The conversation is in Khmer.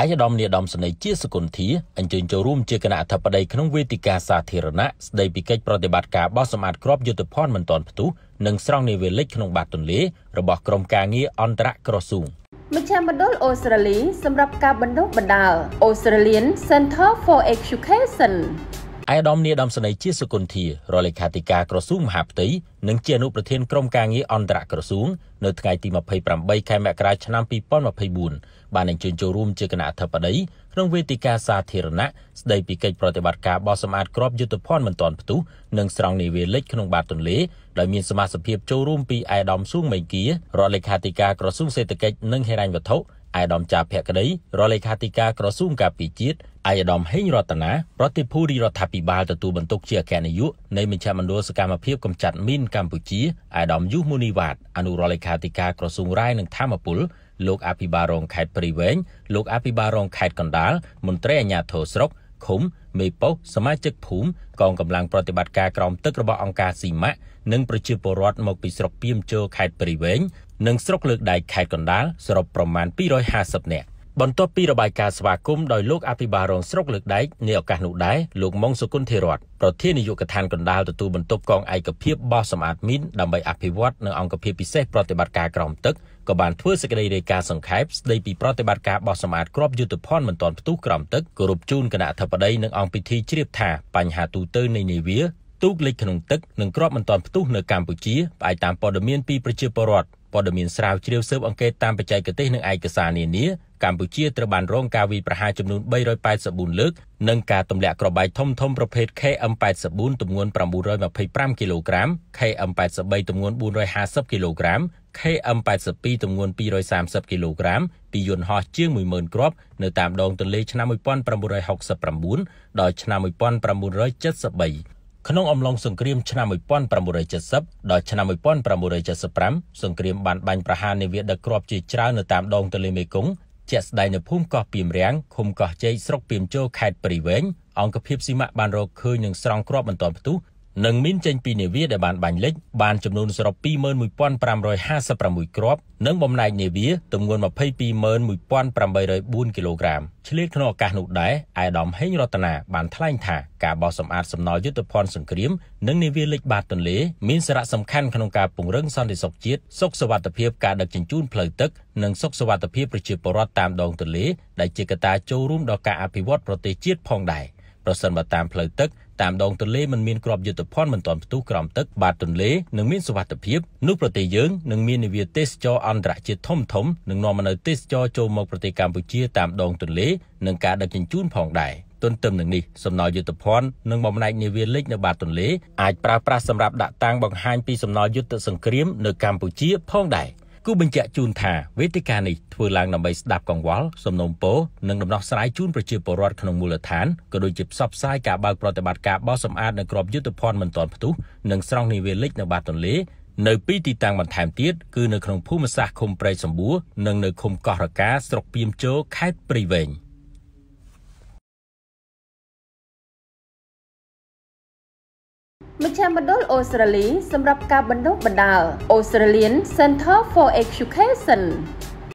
អាយដាមនីដាមសនីជាសកុនធាអញ្ជើញចូលរួមជាគណៈអធិបតីក្នុងវេទិកាសាធារណៈស្ដីពីកិច្ចប្រតិបត្តិការបោះសម្អាតក្របយុទ្ធភណ្ឌមិនទាន់ផ្ទុះនិងស្រង់នាវាលិចក្នុងបាតទន្លេរបស់ក្រុមការងារអន្តរក្រសួងមជ្ឈមណ្ឌលអូស្ត្រាលីសម្រាប់ការបណ្ដុះបណ្ដាល Australian Center for Education ឯដំនីដំស្នីជាសុគន្ធារលេខាធិការក្រសួងមហាផ្ទៃនិងជាអនុប្រធានក្រុមការងារអន្តរក្រសួងនៅថ្ងៃទី28ខែមករាឆ្នាំ2024បានអញ្ជើញចូលរួមជាគណៈអធិបតីក្នុងវេទិកាសាធារណៈស្ដីពីកិច្ចប្រតិបត្តិការបោះសម្អាតក្របយុទ្ធភ័ណ្ឌមិនទាន់ផ្ទុះនិងស្រង់នាវាលិចក្នុងបាតទន្លេដោយមានសមាជិកចូលរួមពីឯកឧត្តមស៊ូងមេគីរដ្ឋលេខាធិការក្រសួងសេដ្ឋកិច្ចនិងហិរញ្ញវត្ថុអាយដាមចាភក្តីរដ្ឋលេខាធិការក្រសួងការពារជាតិអាយដាមហេងរតនាប្រតិភូរីរដ្ឋាភិបាលទទួលបន្ទុកជាអគ្គនាយកនៃមជ្ឈមណ្ឌលសកម្មភាពកម្ចាត់មីនកម្ពុជាអាយដាមយុសមូនីវ៉ាតអនុរដ្ឋលេខាធិការក្រសួងរាយនិងធម្មពលលោក អភិបាលរង ខេត្តព្រៃវែងលោកអភិបាលរងខេត្តកណ្ដាលមន្ត្រីអាជ្ញាធរស្រុកឃុំមេប៉ុស្សមាជិកភូមិកងកម្លាំងប្រតិបត្តិការក្រោមទឹករបស់អង្គការស៊ីម៉ាក់និងប្រជាពលរដ្ឋមកពីស្រុកពីមជោខេត្តព្រៃវែងនិងស្រុកលើកដែកខេត្តកណ្ដាលសរុបប្រមាណ250នាក់បន្ទាប់ពីរបាយការណ៍ស្វាគមន៍ដោយលោកអភិបាលរងស្រុកលើកដែកនាឱកាសនោះដែរលោកម៉ុងសុគន្ធារតប្រធាននាយកដ្ឋានកណ្ដាលទទួលបន្ទុកកងឯកភាពបោះសម្អាតមីនដើម្បីអភិវឌ្ឍនៅអង្គភាពពិសេសប្រតិបត្តិការក្រោមទឹកក៏បានធ្វើសេចក្តីរាយការណ៍សង្ខេបស្តីពីប្រតិបត្តិការបោះសម្អាតក្របយុទ្ធភ័ណ្ឌមិនទាន់ផ្ទុះក្រោមទឹកគោរពជូនគណៈអធិបតីនិងអង្គពិធីជ្រាបថាបញ្ហាទូទៅនៃនាវាទូកលិចក្នុងទឹកនិងគ្រាប់មិនទាន់ផ្ទុះនៅកម្ពុជាផ្អែកតាមព័ត៌មានពីប្រជាពលរដ្ឋព័ត៌មានស្រាវជ្រាវស៊ើបអង្កេតតាមបច្ចេកទេសនិងឯកសារនានាកម្ពុជាត្រូវបានរងការវាយប្រហារចំនួន384លើកនិងការទម្លាក់គ្រាប់បែកធំធំប្រភេទ KM84 ទម្ងន់925គីឡូក្រាម KM83 ទម្ងន់450គីឡូក្រាម KM82 ទម្ងន់230គីឡូក្រាមពីយន្តហោះជាង10000គ្រាប់នៅតាមដងទន្លេឆ្នាំ1969ដល់ឆ្នាំ1973ក្នុងអំឡុងសង្គ្រាមឆ្នាំ1970ដល់ឆ្នាំ1975សង្គ្រាមបានបាញ់ប្រហារនាវាដឹកគ្រាប់ជាច្រើននៅតាមដងទន្លេមេគង្គជាក់ស្ដែងនៅភូមិកោះពីមរាំងឃុំកោះជែកស្រុកពីមជោខេត្តព្រៃវែងអង្គភាពស៊ីម៉ាក់បានរកឃើញនឹងស្រង់គ្រាប់មិនទាន់ផ្ទុះនិងមីនចេញពីនាវាដែលបានបាញ់លិចបានចំនួនសរុប21556គ្រាប់និងបំណែកនាវាទម្ងន់221804គីឡូក្រាមឆ្លៀតក្នុងឱកាសនោះដែរឯកឧត្តមហេងរតនាបានថ្លែងថាការបោះសម្អាតសំណល់យុទ្ធភ័ណ្ឌសង្គ្រាមនិងនាវាលិចបាតទន្លេមានសារៈសំខាន់ក្នុងការពង្រឹងសន្តិសុខជាតិសុខសวัสดิភាពការដឹកជញ្ជូនផ្លូវទឹកនិងសុខសวัสดิភាពប្រជាពលរដ្ឋតាមដងទន្លេដែលជាកត្តាចូលរួមដល់ការអភិវឌ្ឍប្រទេសជាតិផងដែរប្រសិនបើតាមផ្លូវទឹកតាមដងទន្លេមិនមានក្របយុទ្ធភណ្ឌមិនទាន់ផ្ទុះក្រោមទឹកបាតទន្លេនឹងមានសុវត្ថិភាពនោះប្រទេសយើងនឹងមាននាវាទេសចរអន្តរជាតិធំធំនឹងនាំមកនៅទេសចរចូលមកប្រទេសកម្ពុជាតាមដងទន្លេនិងការដឹកជញ្ជូនផងដែរទន្ទឹមនឹងនេះសំណល់យុទ្ធភណ្ឌនិងបំណែកនាវាលិចនៅបាតទន្លេអាចប្រើប្រាស់សម្រាប់ដាក់តាំងបង្ហាញពីសំណល់យុទ្ធសង្គ្រាមនៅកម្ពុជា ផងដែរ។គូបញ្ជាក់ជូនថាវេទិកានេះធ្វើឡើងដើម្បីស្ដាប់កង្វល់សំណូមពរនិងដំណោះស្រាយជូនប្រជាពលរដ្ឋក្នុងមូលដ្ឋានក៏ដូចជាផ្សព្វផ្សាយការបើកប្រតិបត្តិការបោះសម្អាតនៅក្របយុទ្ធភណ្ឌមិនទាន់ផ្ទុះនិងស្រង់នាវាលិចនៅបាតទន្លេនៅពីទីតាំងបន្ថែមទៀតគឺនៅក្នុងភូមិសាស្ត្រឃុំព្រៃសម្បួរនិងនៅឃុំកោះរកាស្រុកពីមជោខេត្តព្រៃវែង។មជ្ឈមណ្ឌលអូស្ត្រាលីសម្រាប់ការបណ្ដុះបណ្ដាល Australian Center for Education